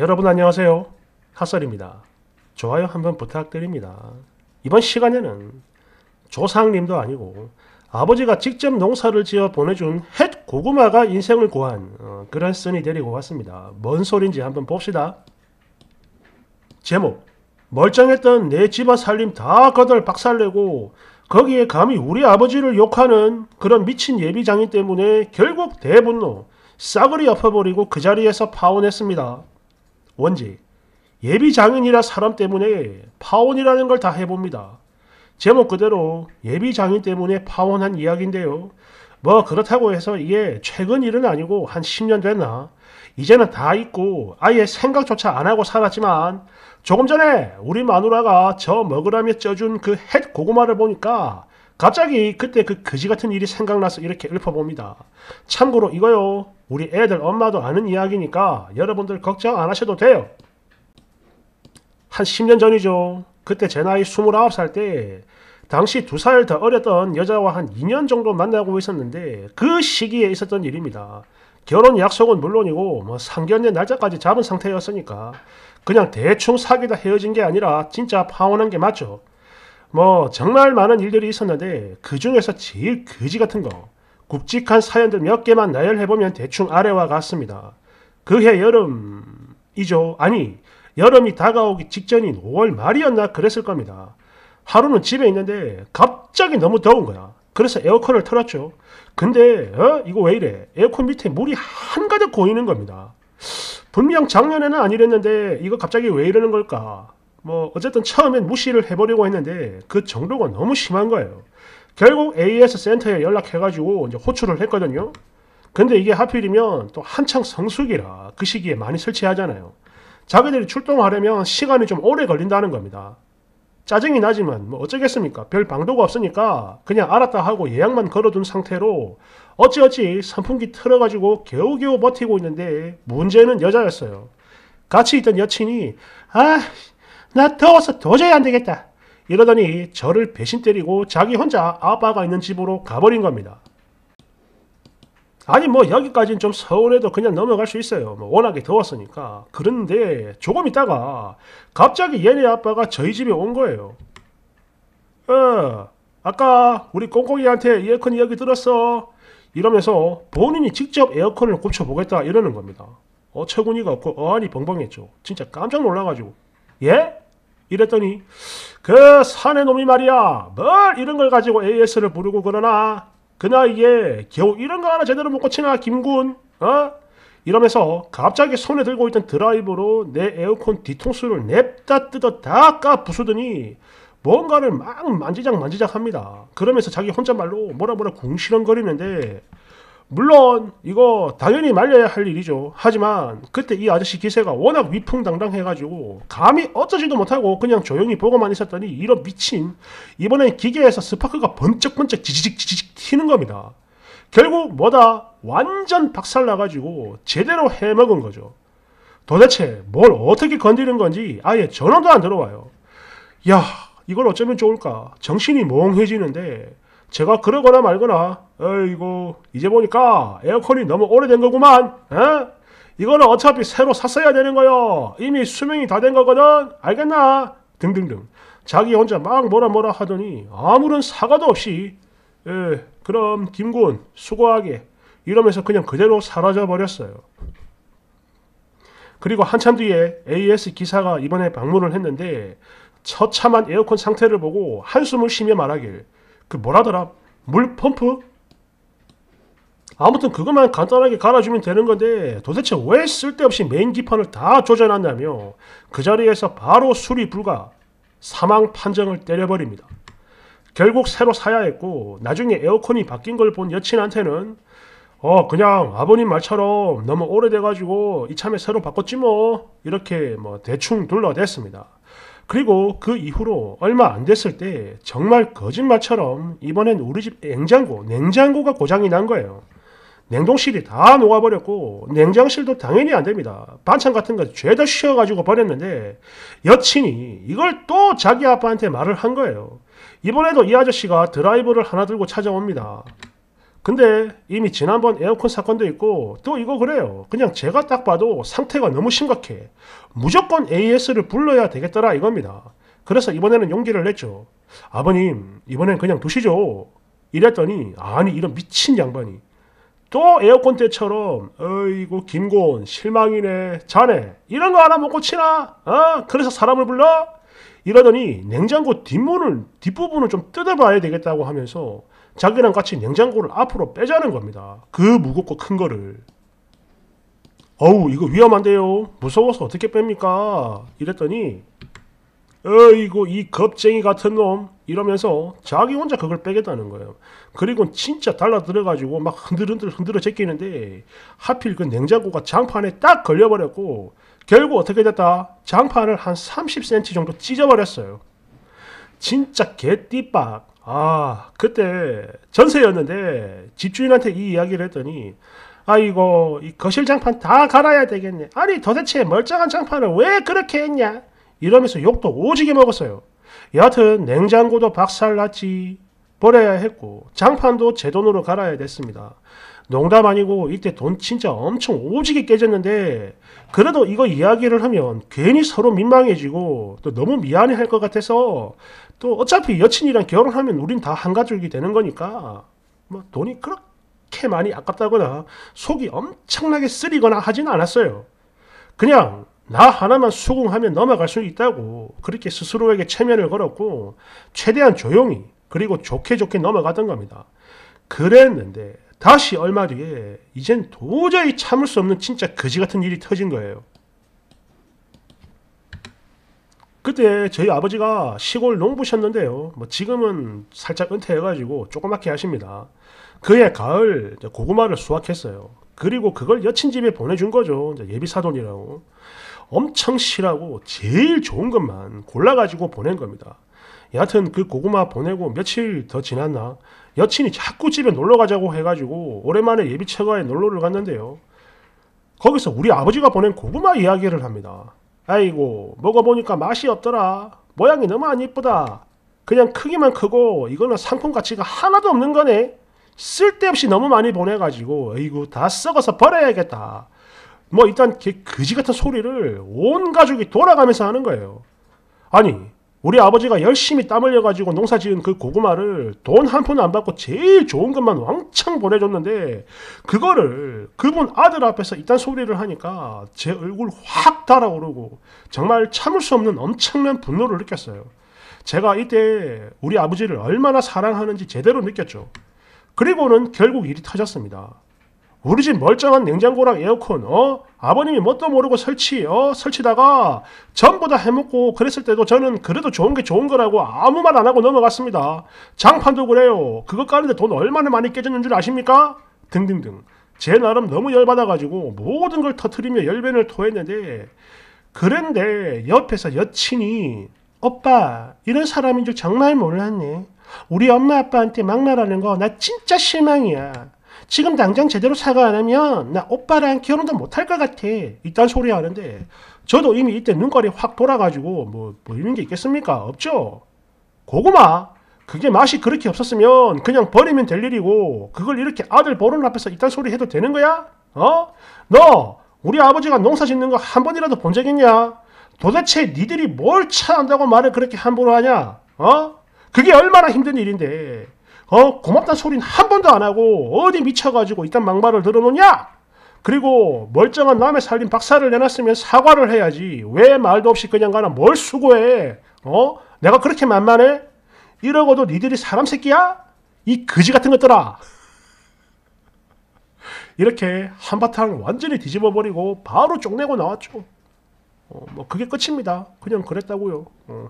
여러분 안녕하세요. 핫설입니다. 좋아요 한번 부탁드립니다. 이번 시간에는 조상님도 아니고 아버지가 직접 농사를 지어 보내준 햇 고구마가 인생을 구한 어, 그런 쓴이 데리고 왔습니다. 뭔 소린지 한번 봅시다. 제목 멀쩡했던 내 집안 살림 다 거들 박살내고 거기에 감히 우리 아버지를 욕하는 그런 미친 예비장인 때문에 결국 대분노 싸그리 엎어버리고 그 자리에서 파혼했습니다. 원직 예비 장인이라 사람 때문에 파혼이라는 걸 다 해봅니다. 제목 그대로 예비 장인 때문에 파혼한 이야기인데요. 뭐 그렇다고 해서 이게 최근 일은 아니고 한 10년 됐나? 이제는 다 잊고 아예 생각조차 안 하고 살았지만 조금 전에 우리 마누라가 저 먹으라며 쪄준 그 햇 고구마를 보니까 갑자기 그때 그 거지 같은 일이 생각나서 이렇게 읊어봅니다. 참고로 이거요. 우리 애들 엄마도 아는 이야기니까 여러분들 걱정 안 하셔도 돼요. 한 10년 전이죠. 그때 제 나이 29살 때 당시 두 살 더 어렸던 여자와 한 2년 정도 만나고 있었는데 그 시기에 있었던 일입니다. 결혼 약속은 물론이고 뭐 상견례 날짜까지 잡은 상태였으니까 그냥 대충 사귀다 헤어진 게 아니라 진짜 파혼한 게 맞죠. 뭐 정말 많은 일들이 있었는데 그 중에서 제일 거지 같은 거 굵직한 사연들 몇 개만 나열해보면 대충 아래와 같습니다. 그 해 여름이죠. 아니, 여름이 다가오기 직전인 5월 말이었나 그랬을 겁니다. 하루는 집에 있는데 갑자기 너무 더운 거야. 그래서 에어컨을 틀었죠. 근데 어? 이거 왜 이래? 에어컨 밑에 물이 한가득 고이는 겁니다. 분명 작년에는 아니랬는데 이거 갑자기 왜 이러는 걸까? 뭐 어쨌든 처음엔 무시를 해보려고 했는데 그 정도가 너무 심한 거예요. 결국 AS 센터에 연락해가지고 이제 호출을 했거든요. 근데 이게 하필이면 또 한창 성수기라 그 시기에 많이 설치하잖아요. 자기들이 출동하려면 시간이 좀 오래 걸린다는 겁니다. 짜증이 나지만 뭐 어쩌겠습니까? 별 방도가 없으니까 그냥 알았다 하고 예약만 걸어둔 상태로 어찌어찌 선풍기 틀어가지고 겨우겨우 버티고 있는데 문제는 여자였어요. 같이 있던 여친이 아, 나 더워서 도저히 안 되겠다. 이러더니 저를 배신 때리고 자기 혼자 아빠가 있는 집으로 가버린 겁니다. 아니 뭐 여기까지는 좀 서운해도 그냥 넘어갈 수 있어요. 뭐 워낙에 더웠으니까. 그런데 조금 있다가 갑자기 얘네 아빠가 저희 집에 온 거예요. 어, 아까 우리 꽁꽁이한테 에어컨 이야기 들었어. 이러면서 본인이 직접 에어컨을 고쳐보겠다 이러는 겁니다. 어처구니가 없고 어안이 벙벙했죠. 진짜 깜짝 놀라가지고. 예? 이랬더니 그 산의 놈이 말이야 뭘 이런 걸 가지고 AS를 부르고 그러나 그나 이게 겨우 이런 거 하나 제대로 못 고치나 김군 어? 이러면서 갑자기 손에 들고 있던 드라이버로 내 에어컨 뒤통수를 냅다 뜯어 다까 부수더니 뭔가를 막 만지작 만지작 합니다. 그러면서 자기 혼잣말로 뭐라 뭐라 궁시렁거리는데 물론 이거 당연히 말려야 할 일이죠. 하지만 그때 이 아저씨 기세가 워낙 위풍당당해가지고 감히 어쩌지도 못하고 그냥 조용히 보고만 있었더니 이런 미친 이번엔 기계에서 스파크가 번쩍번쩍 지지직 지지직 튀는 겁니다. 결국 뭐다 완전 박살나가지고 제대로 해먹은 거죠. 도대체 뭘 어떻게 건드리는 건지 아예 전원도안 들어와요. 야 이걸 어쩌면 좋을까 정신이 멍해지는데 제가 그러거나 말거나 에이고 이제 보니까 에어컨이 너무 오래된 거구만 에? 이거는 어차피 새로 샀어야 되는 거요 이미 수명이 다 된 거거든 알겠나 등등등 자기 혼자 막 뭐라 뭐라 하더니 아무런 사과도 없이 에 그럼 김군 수고하게 이러면서 그냥 그대로 사라져 버렸어요 그리고 한참 뒤에 AS 기사가 이번에 방문을 했는데 처참한 에어컨 상태를 보고 한숨을 쉬며 말하길 그 뭐라더라 물 펌프 아무튼 그것만 간단하게 갈아주면 되는 건데 도대체 왜 쓸데없이 메인 기판을 다 조져놨냐며 그 자리에서 바로 수리 불가 사망 판정을 때려버립니다. 결국 새로 사야 했고 나중에 에어컨이 바뀐 걸 본 여친한테는 어 그냥 아버님 말처럼 너무 오래돼가지고 이참에 새로 바꿨지 뭐 이렇게 뭐 대충 둘러댔습니다. 그리고 그 이후로 얼마 안 됐을 때 정말 거짓말처럼 이번엔 우리 집 냉장고, 냉장고가 고장이 난 거예요. 냉동실이 다 녹아버렸고 냉장실도 당연히 안 됩니다. 반찬 같은 거 죄다 쉬어가지고 버렸는데 여친이 이걸 또 자기 아빠한테 말을 한 거예요. 이번에도 이 아저씨가 드라이버를 하나 들고 찾아옵니다. 근데 이미 지난번 에어컨 사건도 있고 또 이거 그래요. 그냥 제가 딱 봐도 상태가 너무 심각해. 무조건 AS를 불러야 되겠더라 이겁니다. 그래서 이번에는 용기를 냈죠. 아버님 이번엔 그냥 두시죠. 이랬더니 아니 이런 미친 양반이 또 에어컨 때처럼 어이구 김고은 실망이네 자네 이런 거 하나 먹고 치나? 어? 그래서 사람을 불러? 이러더니 냉장고 뒷문을 뒷부분을 좀 뜯어봐야 되겠다고 하면서 자기랑 같이 냉장고를 앞으로 빼자는 겁니다. 그 무겁고 큰 거를. 어우 이거 위험한데요. 무서워서 어떻게 뺍니까? 이랬더니 어이고 이 겁쟁이 같은 놈 이러면서 자기 혼자 그걸 빼겠다는 거예요. 그리고 진짜 달라들어가지고 막 흔들흔들 흔들어 제끼는데 하필 그 냉장고가 장판에 딱 걸려버렸고 결국 어떻게 됐다? 장판을 한 30cm 정도 찢어버렸어요. 진짜 개띠박 아, 그때 전세였는데 집주인한테 이 이야기를 했더니 아이고, 이 거실 장판 다 갈아야 되겠네. 아니, 도대체 멀쩡한 장판을 왜 그렇게 했냐? 이러면서 욕도 오지게 먹었어요. 여하튼 냉장고도 박살났지. 벌어야 했고 장판도 제 돈으로 갈아야 됐습니다. 농담 아니고 이때 돈 진짜 엄청 오지게 깨졌는데 그래도 이거 이야기를 하면 괜히 서로 민망해지고 또 너무 미안해 할 것 같아서 또 어차피 여친이랑 결혼하면 우린 다 한가족이 되는 거니까 뭐 돈이 그렇게 많이 아깝다거나 속이 엄청나게 쓰리거나 하진 않았어요. 그냥 나 하나만 수긍하면 넘어갈 수 있다고 그렇게 스스로에게 체면을 걸었고 최대한 조용히 그리고 좋게 좋게 넘어갔던 겁니다. 그랬는데 다시 얼마 뒤에 이젠 도저히 참을 수 없는 진짜 거지 같은 일이 터진 거예요. 그때 저희 아버지가 시골 농부셨는데요. 뭐 지금은 살짝 은퇴해가지고 조그맣게 하십니다. 그해 가을 고구마를 수확했어요. 그리고 그걸 여친 집에 보내준 거죠. 예비 사돈이라고. 엄청 실하고 제일 좋은 것만 골라가지고 보낸 겁니다. 여하튼 그 고구마 보내고 며칠 더 지났나 여친이 자꾸 집에 놀러 가자고 해가지고 오랜만에 예비처가에 놀러를 갔는데요. 거기서 우리 아버지가 보낸 고구마 이야기를 합니다. 아이고 먹어보니까 맛이 없더라. 모양이 너무 안 이쁘다. 그냥 크기만 크고 이거는 상품 가치가 하나도 없는 거네. 쓸데없이 너무 많이 보내가지고 아이고 다 썩어서 버려야겠다. 뭐 일단 그, 그지 같은 소리를 온 가족이 돌아가면서 하는 거예요. 아니 우리 아버지가 열심히 땀 흘려가지고 농사 지은 그 고구마를 돈 한 푼 안 받고 제일 좋은 것만 왕창 보내줬는데 그거를 그분 아들 앞에서 이딴 소리를 하니까 제 얼굴 확 달아오르고 정말 참을 수 없는 엄청난 분노를 느꼈어요. 제가 이때 우리 아버지를 얼마나 사랑하는지 제대로 느꼈죠. 그리고는 결국 일이 터졌습니다. 우리 집 멀쩡한 냉장고랑 에어컨 어 아버님이 뭣도 모르고 설치 어 설치다가 전부 다 해먹고 그랬을 때도 저는 그래도 좋은 게 좋은 거라고 아무 말 안 하고 넘어갔습니다. 장판도 그래요. 그거 까는데 돈 얼마나 많이 깨졌는 줄 아십니까? 등등등. 제 나름 너무 열받아가지고 모든 걸 터트리며 열변을 토했는데 그런데 옆에서 여친이 오빠 이런 사람인 줄 정말 몰랐네. 우리 엄마 아빠한테 막 말하는 거 나 진짜 실망이야. 지금 당장 제대로 사과 안 하면 나 오빠랑 결혼도 못할것 같아. 이딴 소리 하는데 저도 이미 이때 눈깔이 확 돌아가지고 뭐 보이는 뭐 게 있겠습니까? 없죠. 고구마 그게 맛이 그렇게 없었으면 그냥 버리면 될 일이고 그걸 이렇게 아들 보는 앞에서 이딴 소리 해도 되는 거야? 어? 너 우리 아버지가 농사 짓는 거 한 번이라도 본 적 있냐? 도대체 니들이 뭘차 안다고 말을 그렇게 함부로 하냐? 어? 그게 얼마나 힘든 일인데 어 고맙다 소린 한 번도 안 하고 어디 미쳐가지고 이딴 막말을 들어놓냐? 그리고 멀쩡한 남의 살림 박살을 내놨으면 사과를 해야지 왜 말도 없이 그냥 가나 뭘 수고해? 어? 내가 그렇게 만만해? 이러고도 니들이 사람 새끼야? 이 거지 같은 것들아! 이렇게 한바탕 완전히 뒤집어버리고 바로 쪽내고 나왔죠. 어, 뭐 그게 끝입니다. 그냥 그랬다고요. 어.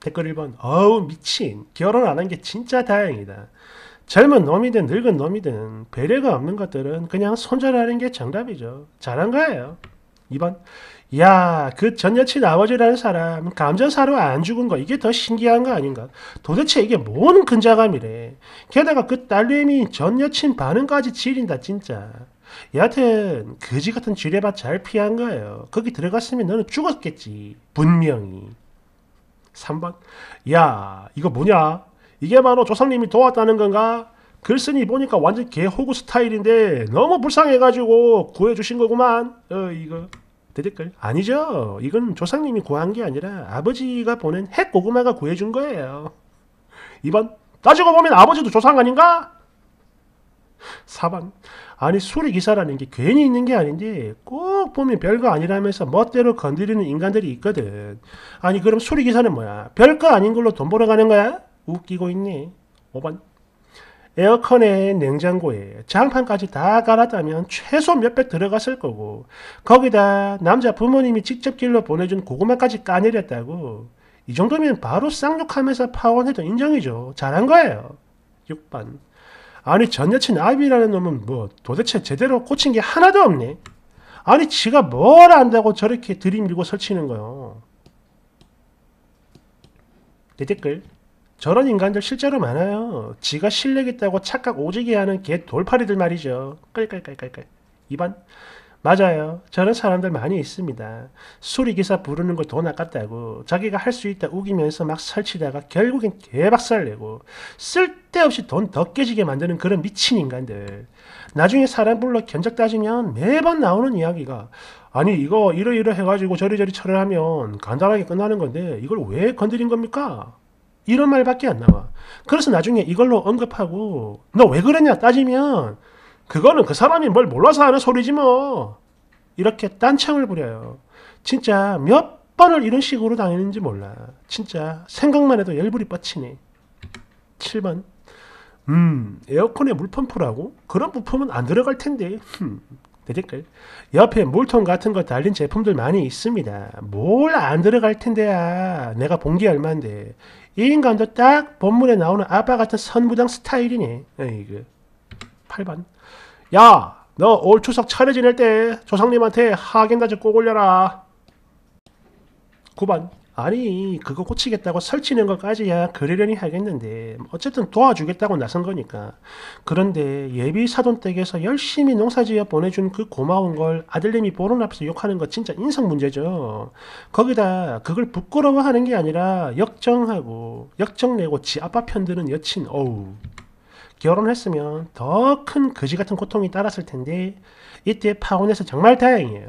댓글 1번 어우 미친 결혼 안 한 게 진짜 다행이다. 젊은 놈이든 늙은 놈이든 배려가 없는 것들은 그냥 손절하는 게 정답이죠. 잘한 거예요. 2번 야, 그 전 여친 아버지라는 사람 감정사로 안 죽은 거 이게 더 신기한 거 아닌가? 도대체 이게 뭔 근자감이래. 게다가 그 딸내미 전 여친 반응까지 지린다 진짜. 여하튼 그지 같은 지뢰밭 잘 피한 거예요. 거기 들어갔으면 너는 죽었겠지. 분명히. 3번 야 이거 뭐냐 이게 바로 조상님이 도왔다는 건가 글쓴이 보니까 완전 개호구 스타일인데 너무 불쌍해가지고 구해주신 거구만 어 이거 대댓글 아니죠 이건 조상님이 구한 게 아니라 아버지가 보낸 핵고구마가 구해준 거예요 2번 따지고 보면 아버지도 조상 아닌가? 4번 아니 수리기사라는 게 괜히 있는 게 아닌데 꼭 보면 별거 아니라면서 멋대로 건드리는 인간들이 있거든. 아니 그럼 수리기사는 뭐야? 별거 아닌 걸로 돈 벌어가는 거야? 웃기고 있니? 5번 에어컨에 냉장고에 장판까지 다 갈았다면 최소 몇백 들어갔을 거고 거기다 남자 부모님이 직접 길러 보내준 고구마까지 까내렸다고 이 정도면 바로 쌍욕하면서 파혼해도 인정이죠. 잘한 거예요. 6번 아니 전 여친 아비라는 놈은 뭐 도대체 제대로 꽂힌 게 하나도 없네 아니 지가 뭘 안다고 저렇게 들이밀고 설치는 거요. 내 댓글 저런 인간들 실제로 많아요. 지가 실력 있다고 착각 오지게 하는 개 돌팔이들 말이죠. 끌끌끌끌끌. 2번 맞아요. 저런 사람들 많이 있습니다. 수리기사 부르는 거 돈 아깝다고 자기가 할 수 있다 우기면서 막 설치다가 결국엔 개박살내고 쓸데없이 돈 더 깨지게 만드는 그런 미친 인간들. 나중에 사람 불러 견적 따지면 매번 나오는 이야기가 아니 이거 이러이러 해가지고 저리저리 철을 하면 간단하게 끝나는 건데 이걸 왜 건드린 겁니까? 이런 말밖에 안 나와. 그래서 나중에 이걸로 언급하고 너 왜 그러냐 따지면 그거는 그 사람이 뭘 몰라서 하는 소리지 뭐. 이렇게 딴청을 부려요. 진짜 몇 번을 이런 식으로 당했는지 몰라. 진짜 생각만 해도 열불이 뻗치네 7번. 음, 에어컨에 물펌프라고? 그런 부품은 안 들어갈 텐데. 흠, 내 그러니까. 댓글. 옆에 물통 같은 거 달린 제품들 많이 있습니다. 뭘 안 들어갈 텐데야. 내가 본 게 얼만데. 이 인간도 딱 본문에 나오는 아빠 같은 선부장 스타일이네. 에이그. 8번. 야, 너 올 추석 차례 지낼 때 조상님한테 하겐다즈 꼭 올려라. 9번. 아니, 그거 고치겠다고 설치는 것까지야 그러려니 하겠는데 어쨌든 도와주겠다고 나선 거니까. 그런데 예비 사돈댁에서 열심히 농사지어 보내준 그 고마운 걸 아들님이 보는 앞에서 욕하는 거 진짜 인성 문제죠. 거기다 그걸 부끄러워하는 게 아니라 역정하고 역정내고 지 아빠 편드는 여친 어우. 결혼했으면 더 큰 거지 같은 고통이 따랐을 텐데 이때 파혼해서 정말 다행이에요.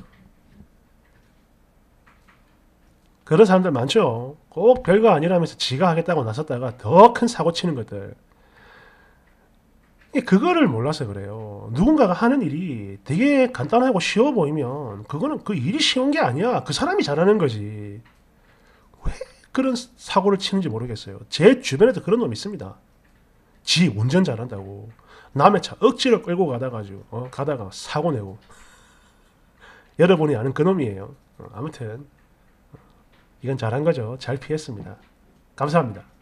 그런 사람들 많죠. 꼭 별거 아니라면서 지가 하겠다고 나섰다가 더 큰 사고 치는 것들. 그거를 몰라서 그래요. 누군가가 하는 일이 되게 간단하고 쉬워 보이면 그거는 그 일이 쉬운 게 아니야. 그 사람이 잘하는 거지. 왜 그런 사고를 치는지 모르겠어요. 제 주변에도 그런 놈이 있습니다. 지 운전 잘한다고 남의 차 억지로 끌고 가다가지고 어? 가다가 사고 내고 여러분이 아는 그놈이에요. 어, 아무튼 어, 이건 잘한 거죠. 잘 피했습니다. 감사합니다.